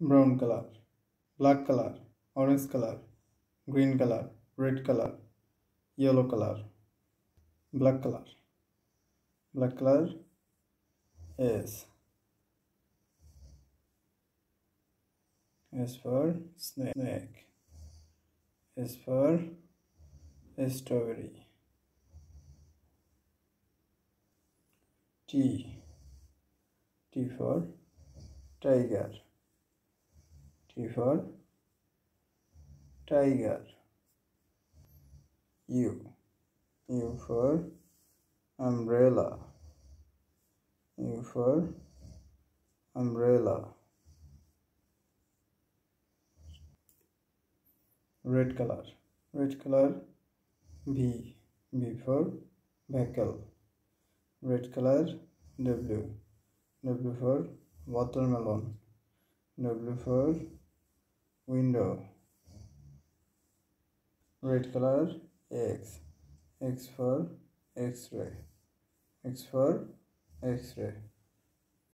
brown color, black color, orange color, green color, red color, yellow color, black color. Black color is S for snake, S for strawberry, T, T for tiger. T for tiger. U. U for umbrella. U for umbrella. Red color. Red color B. B for vehicle. Red color W. W for watermelon. W for window red color x x for x-ray x for x-ray